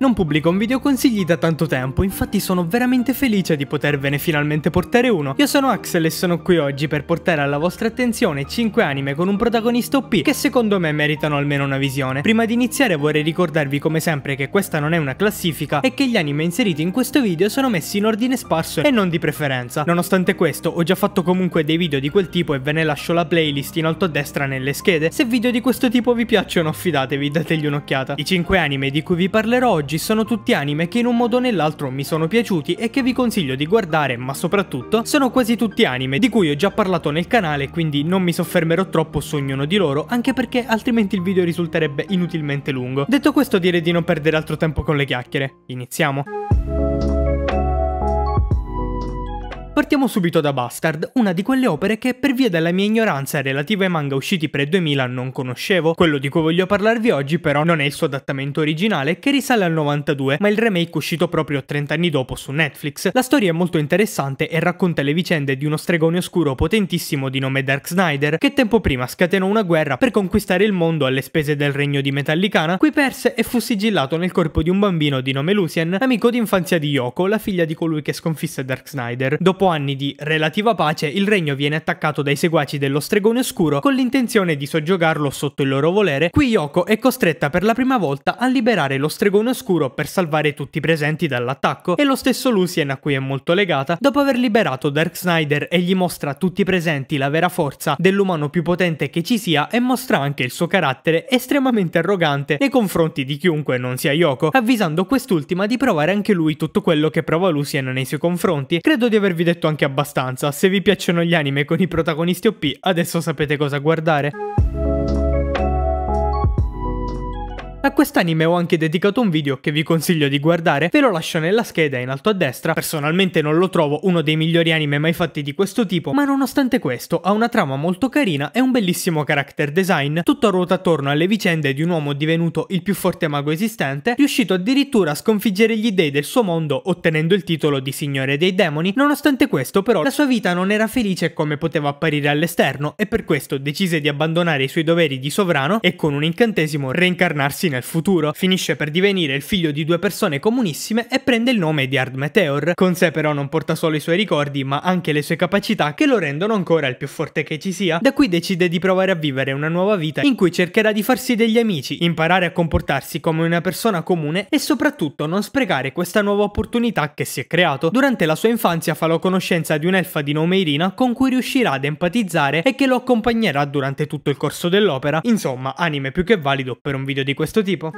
Non pubblico un video consigli da tanto tempo, infatti sono veramente felice di potervene finalmente portare uno. Io sono Axel e sono qui oggi per portare alla vostra attenzione 5 anime con un protagonista OP che secondo me meritano almeno una visione. Prima di iniziare vorrei ricordarvi come sempre che questa non è una classifica e che gli anime inseriti in questo video sono messi in ordine sparso e non di preferenza. Nonostante questo ho già fatto comunque dei video di quel tipo e ve ne lascio la playlist in alto a destra nelle schede. Se video di questo tipo vi piacciono affidatevi, dategli un'occhiata. I 5 anime di cui vi parlerò oggi oggi sono tutti anime che in un modo o nell'altro mi sono piaciuti e che vi consiglio di guardare, ma soprattutto sono quasi tutti anime di cui ho già parlato nel canale, quindi non mi soffermerò troppo su ognuno di loro, anche perché altrimenti il video risulterebbe inutilmente lungo. Detto questo direi di non perdere altro tempo con le chiacchiere. Iniziamo! Partiamo subito da Bastard, una di quelle opere che per via della mia ignoranza relativa ai manga usciti pre-2000 non conoscevo. Quello di cui voglio parlarvi oggi però non è il suo adattamento originale che risale al 92, ma il remake uscito proprio 30 anni dopo su Netflix. La storia è molto interessante e racconta le vicende di uno stregone oscuro potentissimo di nome Dark Snyder che tempo prima scatenò una guerra per conquistare il mondo alle spese del regno di Metallicana, qui perse e fu sigillato nel corpo di un bambino di nome Lucien, amico d'infanzia di Yoko, la figlia di colui che sconfisse Dark Snyder. Dopo anni di relativa pace, il regno viene attaccato dai seguaci dello stregone oscuro con l'intenzione di soggiogarlo sotto il loro volere, qui Yoko è costretta per la prima volta a liberare lo stregone oscuro per salvare tutti i presenti dall'attacco e lo stesso Lucien a cui è molto legata, dopo aver liberato Dark Snyder e gli mostra a tutti i presenti la vera forza dell'umano più potente che ci sia e mostra anche il suo carattere estremamente arrogante nei confronti di chiunque non sia Yoko, avvisando quest'ultima di provare anche lui tutto quello che prova Lucien nei suoi confronti. Credo di avervi detto detto anche abbastanza, se vi piacciono gli anime con i protagonisti OP, adesso sapete cosa guardare. A quest'anime ho anche dedicato un video che vi consiglio di guardare, ve lo lascio nella scheda in alto a destra, personalmente non lo trovo uno dei migliori anime mai fatti di questo tipo, ma nonostante questo ha una trama molto carina e un bellissimo character design, tutto ruota attorno alle vicende di un uomo divenuto il più forte mago esistente, riuscito addirittura a sconfiggere gli dei del suo mondo ottenendo il titolo di Signore dei Demoni, nonostante questo però la sua vita non era felice come poteva apparire all'esterno e per questo decise di abbandonare i suoi doveri di sovrano e con un incantesimo reincarnarsi nel futuro finisce per divenire il figlio di due persone comunissime e prende il nome di Hard Meteor. Con sé però non porta solo i suoi ricordi ma anche le sue capacità che lo rendono ancora il più forte che ci sia. Da qui decide di provare a vivere una nuova vita in cui cercherà di farsi degli amici, imparare a comportarsi come una persona comune e soprattutto non sprecare questa nuova opportunità che si è creato. Durante la sua infanzia fa la conoscenza di un'elfa di nome Irina con cui riuscirà ad empatizzare e che lo accompagnerà durante tutto il corso dell'opera. Insomma, anime più che valido per un video di questo tipo.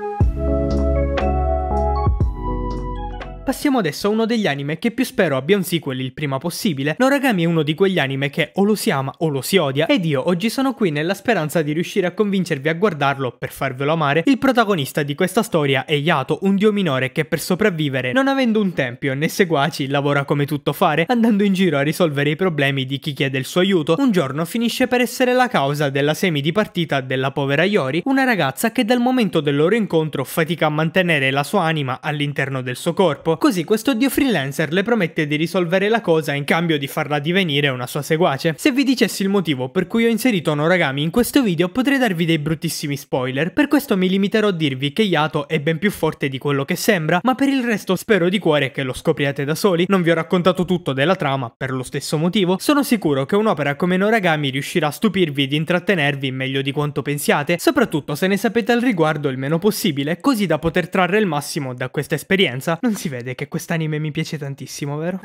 Passiamo adesso a uno degli anime che più spero abbia un sequel il prima possibile. Noragami è uno di quegli anime che o lo si ama o lo si odia ed io oggi sono qui nella speranza di riuscire a convincervi a guardarlo per farvelo amare. Il protagonista di questa storia è Yato, un dio minore che per sopravvivere, non avendo un tempio né seguaci, lavora come tutto fare, andando in giro a risolvere i problemi di chi chiede il suo aiuto. Un giorno finisce per essere la causa della semidipartita della povera Yori, una ragazza che dal momento del loro incontro fatica a mantenere la sua anima all'interno del suo corpo. Così questo dio freelancer le promette di risolvere la cosa in cambio di farla divenire una sua seguace. Se vi dicessi il motivo per cui ho inserito Noragami in questo video potrei darvi dei bruttissimi spoiler, per questo mi limiterò a dirvi che Yato è ben più forte di quello che sembra, ma per il resto spero di cuore che lo scopriate da soli, non vi ho raccontato tutto della trama per lo stesso motivo, sono sicuro che un'opera come Noragami riuscirà a stupirvi ed intrattenervi meglio di quanto pensiate, soprattutto se ne sapete al riguardo il meno possibile, così da poter trarre il massimo da questa esperienza, non si vede ed che quest'anime mi piace tantissimo, vero?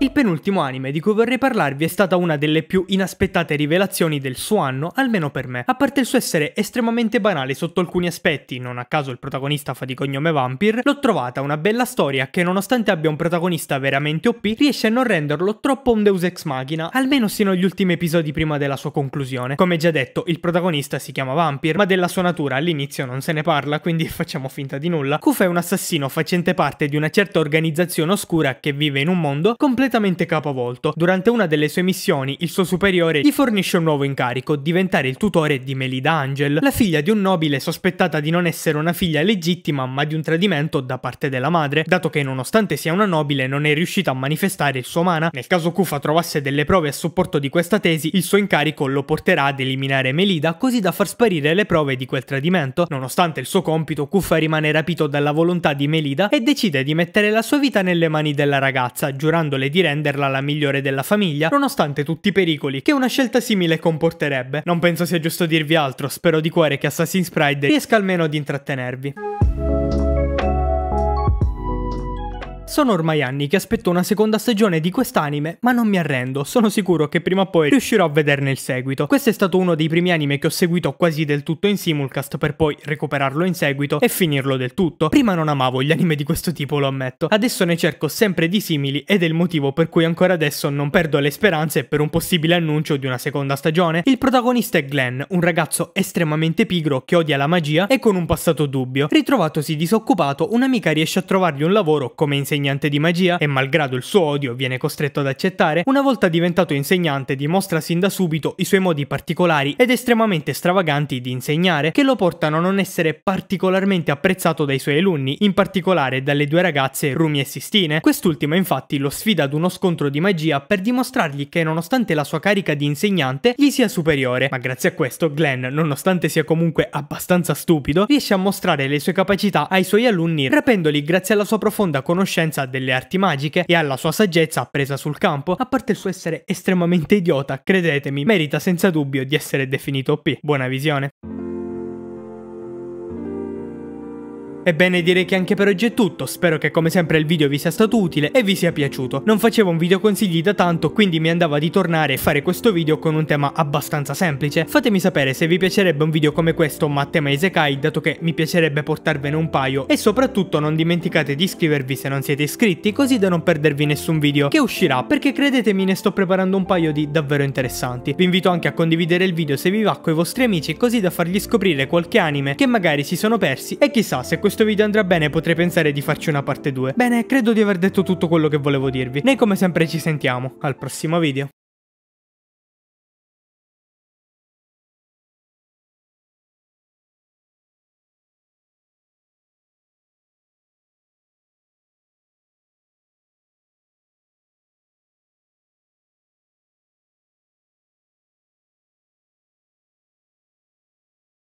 Il penultimo anime di cui vorrei parlarvi è stata una delle più inaspettate rivelazioni del suo anno, almeno per me, a parte il suo essere estremamente banale sotto alcuni aspetti, non a caso il protagonista fa di cognome Vampir, l'ho trovata una bella storia che nonostante abbia un protagonista veramente OP, riesce a non renderlo troppo un deus ex machina, almeno sino agli ultimi episodi prima della sua conclusione. Come già detto, il protagonista si chiama Vampir, ma della sua natura all'inizio non se ne parla, quindi facciamo finta di nulla. Kufa è un assassino facente parte di una certa organizzazione oscura che vive in un mondo completamente completamente capovolto. Durante una delle sue missioni, il suo superiore gli fornisce un nuovo incarico, diventare il tutore di Melida Angel, la figlia di un nobile sospettata di non essere una figlia legittima ma di un tradimento da parte della madre, dato che nonostante sia una nobile non è riuscita a manifestare il suo mana. Nel caso Kufa trovasse delle prove a supporto di questa tesi, il suo incarico lo porterà ad eliminare Melida così da far sparire le prove di quel tradimento. Nonostante il suo compito, Kufa rimane rapito dalla volontà di Melida e decide di mettere la sua vita nelle mani della ragazza, giurandole di di renderla la migliore della famiglia, nonostante tutti i pericoli che una scelta simile comporterebbe. Non penso sia giusto dirvi altro, spero di cuore che Assassin's Pride riesca almeno ad intrattenervi. Sono ormai anni che aspetto una seconda stagione di quest'anime, ma non mi arrendo, sono sicuro che prima o poi riuscirò a vederne il seguito. Questo è stato uno dei primi anime che ho seguito quasi del tutto in simulcast per poi recuperarlo in seguito e finirlo del tutto. Prima non amavo gli anime di questo tipo, lo ammetto. Adesso ne cerco sempre di simili ed è il motivo per cui ancora adesso non perdo le speranze per un possibile annuncio di una seconda stagione. Il protagonista è Glenn, un ragazzo estremamente pigro che odia la magia e con un passato dubbio. Ritrovatosi disoccupato, un'amica riesce a trovargli un lavoro come insegnante insegnante di magia e malgrado il suo odio viene costretto ad accettare, una volta diventato insegnante dimostra sin da subito i suoi modi particolari ed estremamente stravaganti di insegnare che lo portano a non essere particolarmente apprezzato dai suoi alunni, in particolare dalle due ragazze Rumi e Sistine. Quest'ultima infatti lo sfida ad uno scontro di magia per dimostrargli che nonostante la sua carica di insegnante gli sia superiore, ma grazie a questo Glenn, nonostante sia comunque abbastanza stupido, riesce a mostrare le sue capacità ai suoi alunni rapendoli grazie alla sua profonda conoscenza conoscenza delle arti magiche e alla sua saggezza appresa sul campo, a parte il suo essere estremamente idiota, credetemi, merita senza dubbio di essere definito OP. Buona visione. Ebbene direi che anche per oggi è tutto, spero che come sempre il video vi sia stato utile e vi sia piaciuto. Non facevo un video consigli da tanto quindi mi andava di tornare e fare questo video con un tema abbastanza semplice. Fatemi sapere se vi piacerebbe un video come questo ma a tema Isekai dato che mi piacerebbe portarvene un paio e soprattutto non dimenticate di iscrivervi se non siete iscritti così da non perdervi nessun video che uscirà perché credetemi ne sto preparando un paio di davvero interessanti. Vi invito anche a condividere il video se vi va con i vostri amici così da fargli scoprire qualche anime che magari si sono persi e chissà se questo questo video andrà bene potrei pensare di farci una parte 2. Bene, credo di aver detto tutto quello che volevo dirvi. Noi come sempre ci sentiamo, al prossimo video.